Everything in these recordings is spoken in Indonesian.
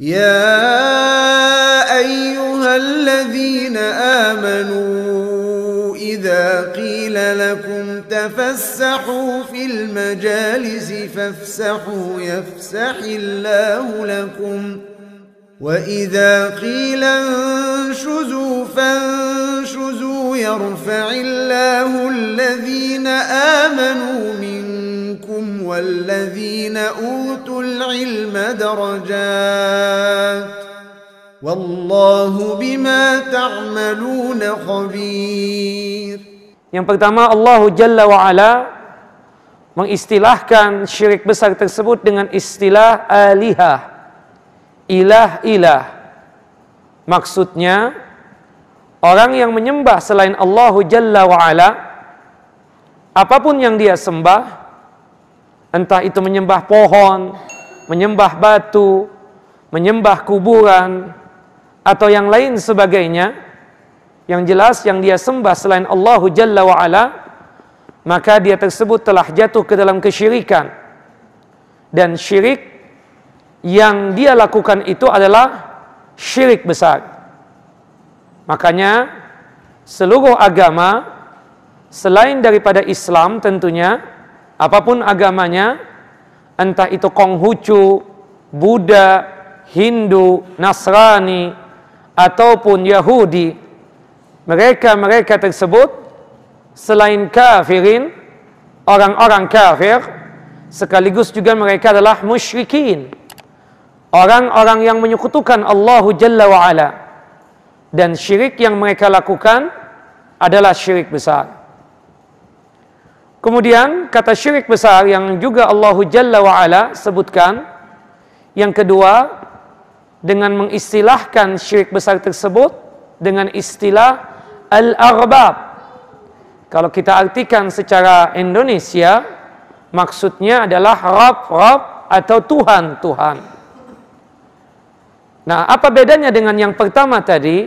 يا ايها الذين امنوا اذا قيل لكم تفسحوا في المجالس فافسحوا يفسح الله لكم واذا قيل انشزوا فانشزوا يرفع الله الذين امنوا منكم والذين أوتوا العلم درجات والله بما تعملون خبير Yang pertama Allah Jalla wa'ala mengistilahkan syirik besar tersebut dengan istilah alihah ilah-ilah maksudnya orang yang menyembah selain Allah Jalla wa'ala apapun yang dia sembah entah itu menyembah pohon, menyembah batu, menyembah kuburan, atau yang lain sebagainya, yang jelas yang dia sembah selain Allahu Jalla wa'ala, maka dia tersebut telah jatuh ke dalam kesyirikan. Dan syirik yang dia lakukan itu adalah syirik besar. Makanya seluruh agama selain daripada Islam tentunya Apapun agamanya, entah itu Konghucu, Buddha, Hindu, Nasrani, ataupun Yahudi, mereka-mereka tersebut selain kafirin, orang-orang kafir, sekaligus juga mereka adalah musyrikin. Orang-orang yang menyekutukan Allah Jalla wa'ala. Dan syirik yang mereka lakukan adalah syirik besar. Kemudian kata syirik besar yang juga Allah Jalla wa'ala sebutkan. Yang kedua, dengan mengistilahkan syirik besar tersebut dengan istilah al-arbab. Kalau kita artikan secara Indonesia, maksudnya adalah Rab-Rab atau Tuhan-Tuhan. Nah, apa bedanya dengan yang pertama tadi?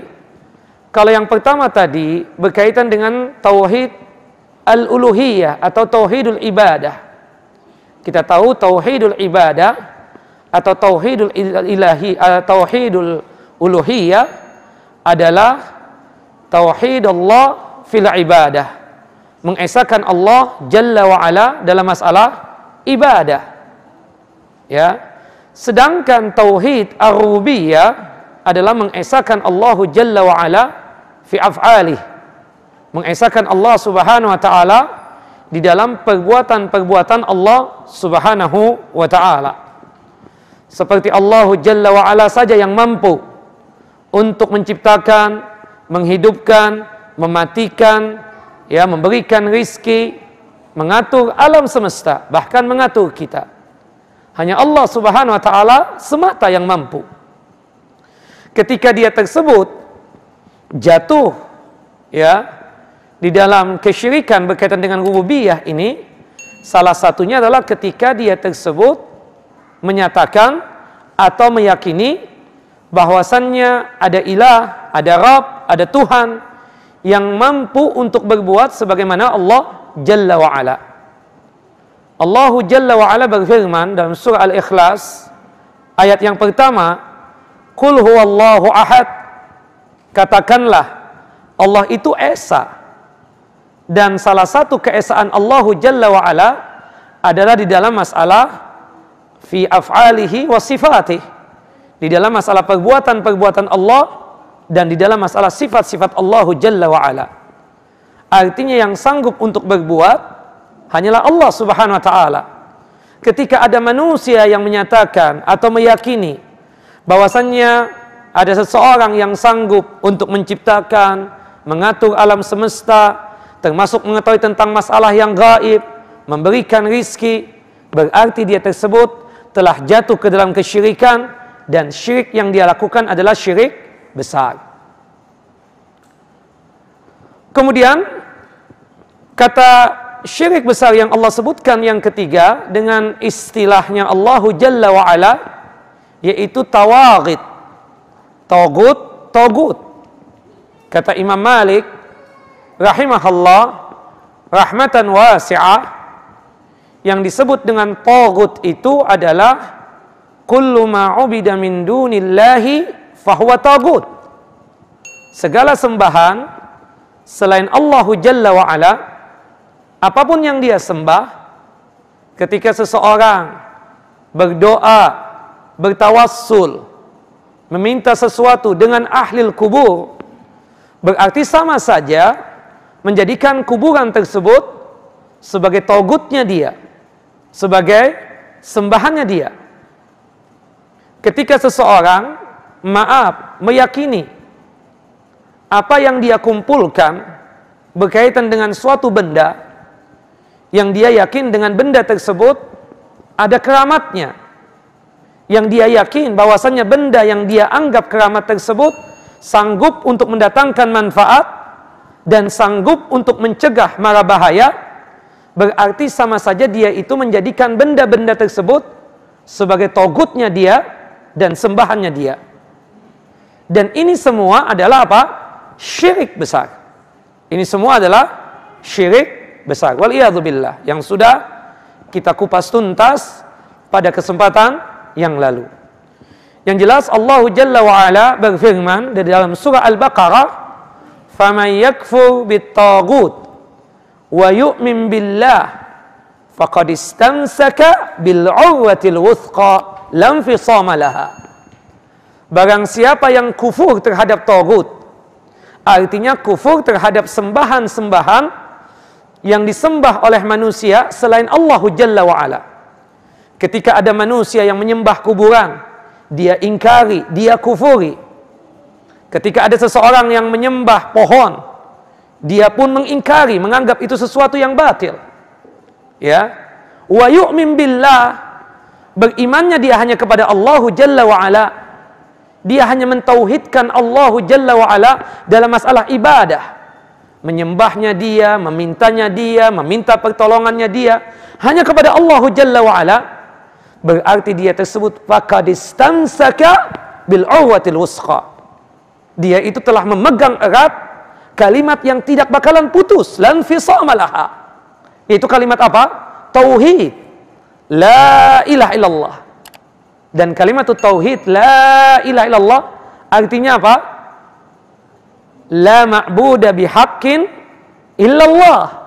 Kalau yang pertama tadi berkaitan dengan tauhid al-uluhiyah atau tauhidul ibadah. Kita tahu tauhidul ibadah atau tauhidul ilahi atau eh, tauhidul uluhiyah adalah tauhid Allah fil ibadah. Mengesahkan Allah Jalla wa ala dalam masalah ibadah. Ya. Sedangkan tauhid ar-rububiyah adalah mengesahkan Allah Jalla wa ala fi af'alihi mengesahkan Allah Subhanahu wa taala di dalam perbuatan-perbuatan Allah Subhanahu wa taala. Seperti Allah Jalla wa ala saja yang mampu untuk menciptakan, menghidupkan, mematikan, ya memberikan rizki, mengatur alam semesta, bahkan mengatur kita. Hanya Allah Subhanahu wa taala semata yang mampu. Ketika dia tersebut jatuh ya di dalam kesyirikan berkaitan dengan rububiyah ini salah satunya adalah ketika dia tersebut menyatakan atau meyakini bahwasannya ada ilah, ada Rob, ada Tuhan yang mampu untuk berbuat sebagaimana Allah Jalla wa Ala. Allahu Jalla wa Ala berfirman dalam surah Al-Ikhlas ayat yang pertama, "Qul huwallahu ahad." Katakanlah Allah itu esa dan salah satu keesaan Allahu Jalla wa ala adalah di dalam masalah fi af'alihi wa sifatih. Di dalam masalah perbuatan-perbuatan Allah dan di dalam masalah sifat-sifat Allahu Jalla wa ala. Artinya yang sanggup untuk berbuat hanyalah Allah Subhanahu wa taala. Ketika ada manusia yang menyatakan atau meyakini bahwasannya ada seseorang yang sanggup untuk menciptakan, mengatur alam semesta, termasuk mengetahui tentang masalah yang gaib, memberikan rizki, berarti dia tersebut telah jatuh ke dalam kesyirikan dan syirik yang dia lakukan adalah syirik besar. Kemudian kata syirik besar yang Allah sebutkan yang ketiga dengan istilahnya Allahu Jalla wa Ala yaitu tawarid. Togut, togut. Kata Imam Malik, rahimahullah rahmatan wasi'ah yang disebut dengan tagut itu adalah kullu ma'ubida min dunillahi fahuwa tagut segala sembahan selain Allahu Jalla wa'ala apapun yang dia sembah ketika seseorang berdoa bertawassul meminta sesuatu dengan ahlil kubur berarti sama saja menjadikan kuburan tersebut sebagai togutnya dia, sebagai sembahannya dia. Ketika seseorang maaf meyakini apa yang dia kumpulkan berkaitan dengan suatu benda yang dia yakin dengan benda tersebut ada keramatnya yang dia yakin bahwasannya benda yang dia anggap keramat tersebut sanggup untuk mendatangkan manfaat dan sanggup untuk mencegah mara bahaya, berarti sama saja dia itu menjadikan benda-benda tersebut sebagai togutnya dia dan sembahannya dia. Dan ini semua adalah apa? Syirik besar. Ini semua adalah syirik besar. Waliyahzubillah. Yang sudah kita kupas tuntas pada kesempatan yang lalu. Yang jelas Allah Jalla wa'ala berfirman dari dalam surah Al-Baqarah faman yakfur bitagut wa yu'min billah faqad istamsaka bil urwatil wuthqa lam fisama laha Barang siapa yang kufur terhadap tagut artinya kufur terhadap sembahan-sembahan yang disembah oleh manusia selain Allah Jalla wa ala. Ketika ada manusia yang menyembah kuburan, dia ingkari, dia kufuri, Ketika ada seseorang yang menyembah pohon, dia pun mengingkari, menganggap itu sesuatu yang batil. Ya. Wa yu'min billah. Berimannya dia hanya kepada Allahu Jalla wa ala. Dia hanya mentauhidkan Allahu Jalla wa ala dalam masalah ibadah. Menyembahnya dia, memintanya dia, meminta pertolongannya dia hanya kepada Allahu Jalla wa ala. Berarti dia tersebut fakadistansaka bil urwatil wusqa dia itu telah memegang erat kalimat yang tidak bakalan putus lan fisamalaha itu kalimat apa tauhid la ilaha illallah dan kalimat tauhid la ilaha illallah artinya apa la ma'budu bihaqqin illallah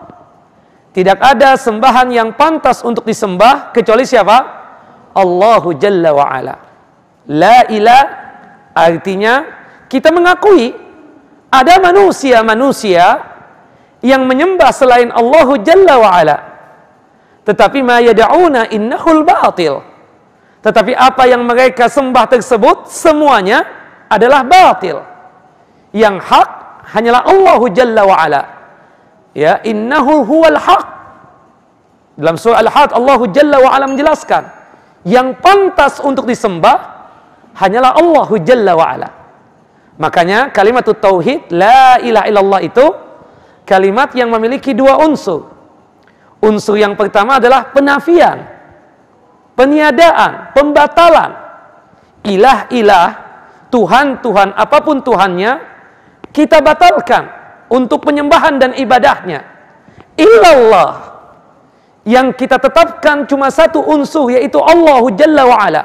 tidak ada sembahan yang pantas untuk disembah kecuali siapa Allahu jalla wa ala la ilaha artinya kita mengakui ada manusia-manusia yang menyembah selain Allahu Jalla wa ala. Tetapi ma yad'una innahul batil. Tetapi apa yang mereka sembah tersebut semuanya adalah batil. Yang hak hanyalah Allahu Jalla wa ala. Ya, innahu huwal haq. Dalam surah Al-Had Allahu Jalla wa ala menjelaskan yang pantas untuk disembah hanyalah Allahu Jalla wa ala. Makanya kalimat tauhid la ilaha illallah itu kalimat yang memiliki dua unsur. Unsur yang pertama adalah penafian, peniadaan, pembatalan. Ilah-ilah, Tuhan-Tuhan apapun Tuhannya, kita batalkan untuk penyembahan dan ibadahnya. Ilallah yang kita tetapkan cuma satu unsur yaitu Allahu Jalla wa ala.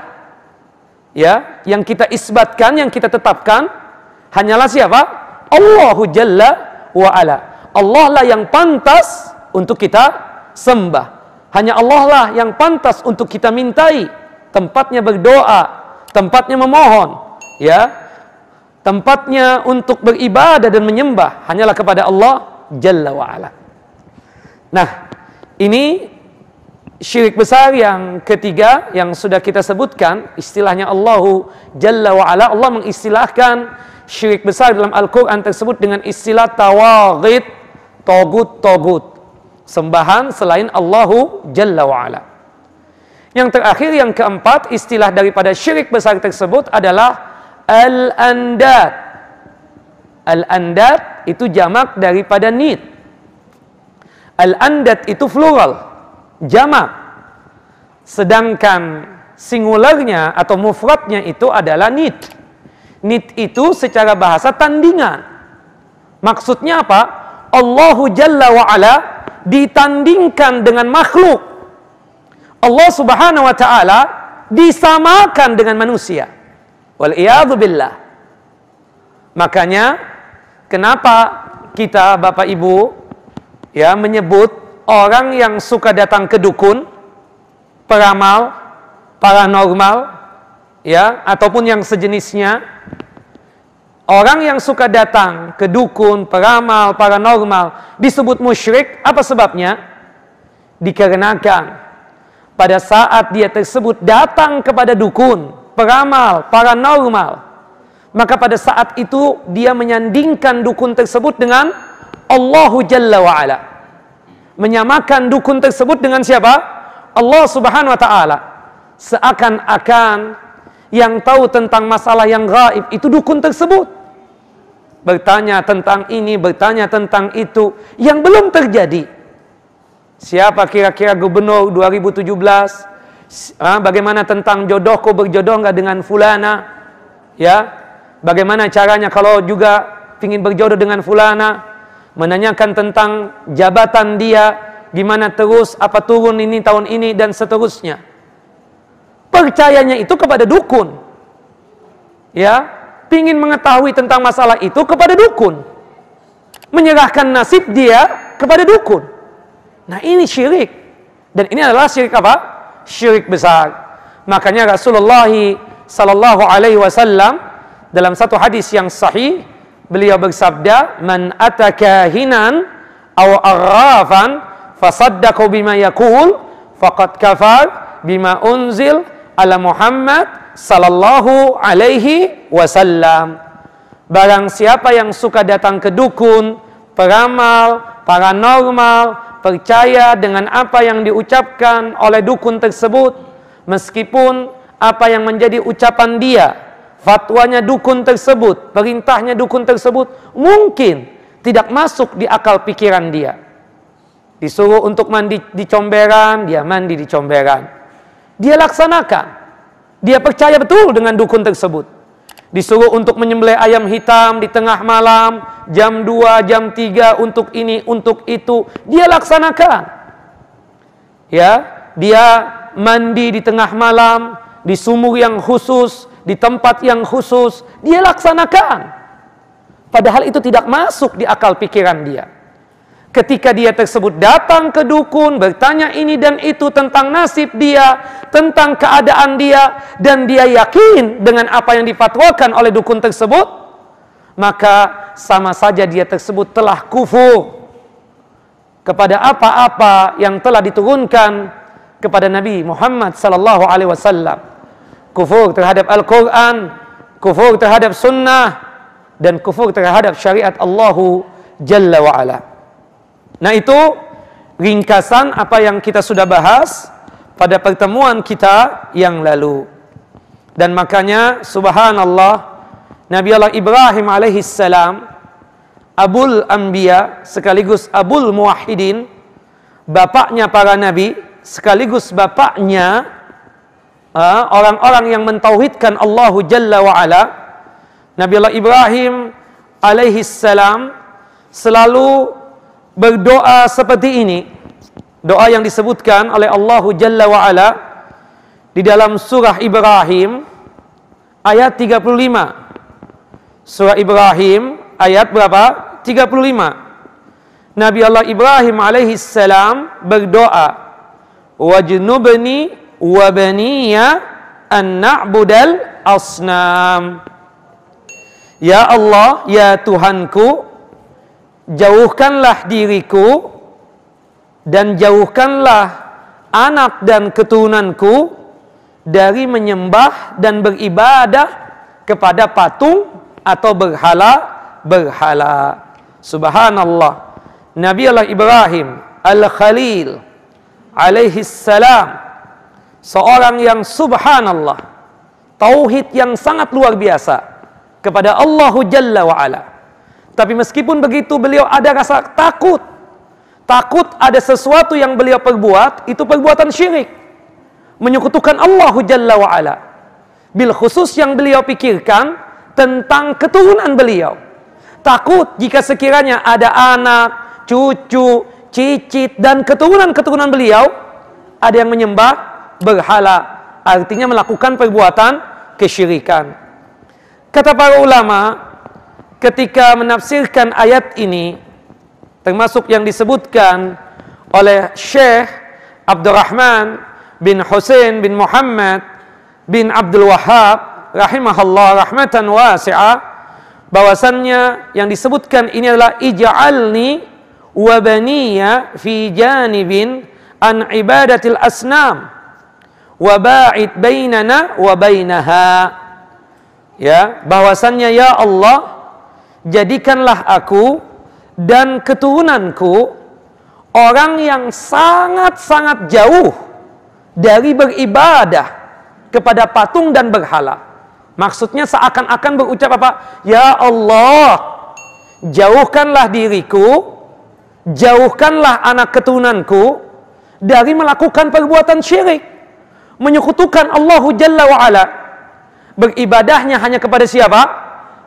Ya, yang kita isbatkan, yang kita tetapkan hanyalah siapa? Allahu Jalla wa Ala. Allah lah yang pantas untuk kita sembah. Hanya Allah lah yang pantas untuk kita mintai. Tempatnya berdoa, tempatnya memohon, ya. Tempatnya untuk beribadah dan menyembah hanyalah kepada Allah Jalla wa Ala. Nah, ini syirik besar yang ketiga yang sudah kita sebutkan istilahnya Allahu Jalla wa Ala Allah mengistilahkan syirik besar dalam Al-Quran tersebut dengan istilah tawagid, togut-togut. Sembahan selain Allahu Jalla wa'ala. Yang terakhir, yang keempat, istilah daripada syirik besar tersebut adalah Al-Andad. Al-Andad itu jamak daripada nid. Al-Andad itu plural, jamak. Sedangkan singularnya atau mufradnya itu adalah nid. Nit itu secara bahasa tandingan. Maksudnya apa? Allahu Jalla Ala ditandingkan dengan makhluk. Allah subhanahu wa ta'ala disamakan dengan manusia. Wal'iyadu billah. Makanya, kenapa kita Bapak Ibu ya menyebut orang yang suka datang ke dukun, peramal, paranormal, ya ataupun yang sejenisnya orang yang suka datang ke dukun, peramal, paranormal disebut musyrik apa sebabnya? Dikarenakan pada saat dia tersebut datang kepada dukun, peramal, paranormal maka pada saat itu dia menyandingkan dukun tersebut dengan Allahu Jalla wa'ala menyamakan dukun tersebut dengan siapa? Allah subhanahu wa ta'ala seakan-akan yang tahu tentang masalah yang gaib itu dukun tersebut. Bertanya tentang ini, bertanya tentang itu yang belum terjadi. Siapa kira-kira gubernur 2017? Ah, bagaimana tentang jodohku berjodoh nggak dengan fulana? Ya, bagaimana caranya kalau juga ingin berjodoh dengan fulana? Menanyakan tentang jabatan dia, gimana terus, apa turun ini tahun ini dan seterusnya percayanya itu kepada dukun. Ya, pingin mengetahui tentang masalah itu kepada dukun. Menyerahkan nasib dia kepada dukun. Nah, ini syirik. Dan ini adalah syirik apa? Syirik besar. Makanya Rasulullah sallallahu alaihi wasallam dalam satu hadis yang sahih beliau bersabda, "Man ataka hinan aw arrafan fasaddaqu bima yakul faqad kafar bima unzil ala Muhammad sallallahu alaihi wasallam. Barang siapa yang suka datang ke dukun, peramal, paranormal, percaya dengan apa yang diucapkan oleh dukun tersebut, meskipun apa yang menjadi ucapan dia, fatwanya dukun tersebut, perintahnya dukun tersebut, mungkin tidak masuk di akal pikiran dia. Disuruh untuk mandi di comberan, dia mandi di comberan dia laksanakan. Dia percaya betul dengan dukun tersebut. Disuruh untuk menyembelih ayam hitam di tengah malam, jam 2, jam 3 untuk ini, untuk itu. Dia laksanakan. Ya, dia mandi di tengah malam, di sumur yang khusus, di tempat yang khusus, dia laksanakan. Padahal itu tidak masuk di akal pikiran dia. Ketika dia tersebut datang ke dukun, bertanya ini dan itu tentang nasib dia, tentang keadaan dia, dan dia yakin dengan apa yang difatwakan oleh dukun tersebut, maka sama saja dia tersebut telah kufur kepada apa-apa yang telah diturunkan kepada Nabi Muhammad sallallahu alaihi wasallam. Kufur terhadap Al-Qur'an, kufur terhadap sunnah dan kufur terhadap syariat Allah jalla wa ala. Nah itu ringkasan apa yang kita sudah bahas pada pertemuan kita yang lalu. Dan makanya subhanallah Nabi Allah Ibrahim alaihi salam Abul Anbiya sekaligus Abul Muwahhidin bapaknya para nabi sekaligus bapaknya ha, orang-orang yang mentauhidkan Allahu Jalla wa Ala Nabi Allah Ibrahim alaihi salam selalu berdoa seperti ini doa yang disebutkan oleh Allah Jalla wa ala di dalam surah Ibrahim ayat 35 surah Ibrahim ayat berapa 35 Nabi Allah Ibrahim alaihi salam berdoa wajnubni wa baniya an na'budal asnam Ya Allah ya Tuhanku jauhkanlah diriku dan jauhkanlah anak dan keturunanku dari menyembah dan beribadah kepada patung atau berhala berhala subhanallah Nabi Allah Ibrahim Al-Khalil alaihi salam seorang yang subhanallah tauhid yang sangat luar biasa kepada Allahu Jalla wa ala tapi meskipun begitu beliau ada rasa takut. Takut ada sesuatu yang beliau perbuat, itu perbuatan syirik. Menyekutukan Allah Jalla wa'ala. Bil khusus yang beliau pikirkan tentang keturunan beliau. Takut jika sekiranya ada anak, cucu, cicit, dan keturunan-keturunan beliau, ada yang menyembah berhala. Artinya melakukan perbuatan kesyirikan. Kata para ulama, ketika menafsirkan ayat ini termasuk yang disebutkan oleh Syekh Abdurrahman bin Hussein bin Muhammad bin Abdul Wahab rahimahullah rahmatan wasi'a, bahwasannya yang disebutkan ini adalah ij'alni wa baniya fi janibin an ibadatil asnam wa ba'id bainana wa bainaha ya bahwasannya ya Allah jadikanlah aku dan keturunanku orang yang sangat-sangat jauh dari beribadah kepada patung dan berhala. Maksudnya seakan-akan berucap apa? Ya Allah, jauhkanlah diriku, jauhkanlah anak keturunanku dari melakukan perbuatan syirik. Menyekutukan Allahu Jalla wa'ala. Beribadahnya hanya kepada siapa?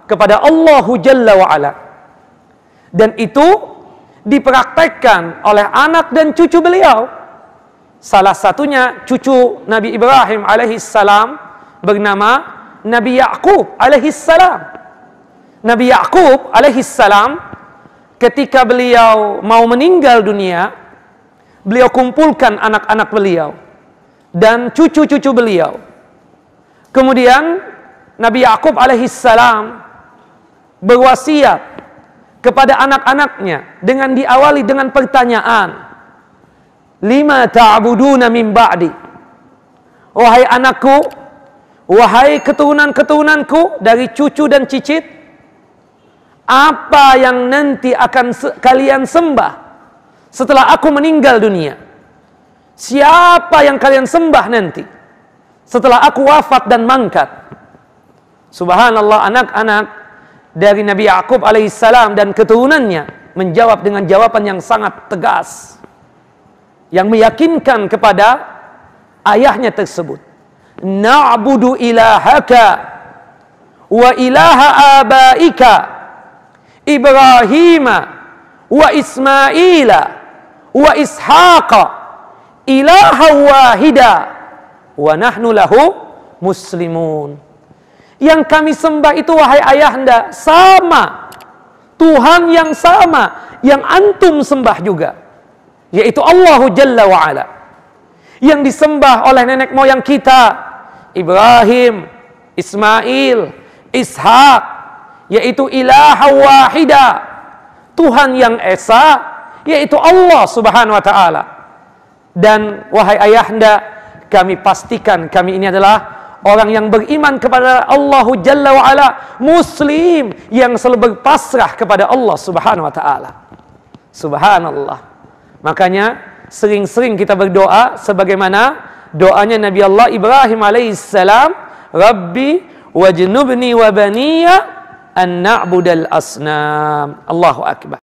kepada Allahu Jalla Dan itu dipraktekkan oleh anak dan cucu beliau. Salah satunya cucu Nabi Ibrahim alaihissalam bernama Nabi Yakub alaihissalam. Nabi Yakub alaihissalam ketika beliau mau meninggal dunia, beliau kumpulkan anak-anak beliau dan cucu-cucu beliau. Kemudian Nabi Yakub alaihissalam berwasiat kepada anak-anaknya dengan diawali dengan pertanyaan lima ta'buduna min ba'di wahai anakku wahai keturunan-keturunanku dari cucu dan cicit apa yang nanti akan se kalian sembah setelah aku meninggal dunia siapa yang kalian sembah nanti setelah aku wafat dan mangkat subhanallah anak-anak dari Nabi Yakub alaihissalam dan keturunannya menjawab dengan jawaban yang sangat tegas yang meyakinkan kepada ayahnya tersebut na'budu ilahaka wa ilaha abaika Ibrahim wa Ismaila wa Ishaqa ilaha wahida wa nahnu lahu muslimun yang kami sembah itu wahai ayahanda sama. Tuhan yang sama yang antum sembah juga. Yaitu Allahu Jalla wa ala. Yang disembah oleh nenek moyang kita Ibrahim, Ismail, Ishak yaitu ilaha wahida. Tuhan yang esa yaitu Allah Subhanahu wa taala. Dan wahai ayahanda, kami pastikan kami ini adalah orang yang beriman kepada Allahu Jalla wa Ala muslim yang selalu berpasrah kepada Allah Subhanahu wa taala subhanallah makanya sering-sering kita berdoa sebagaimana doanya Nabi Allah Ibrahim alaihi salam rabbi wajnubni wa baniya an na'budal asnam Allahu akbar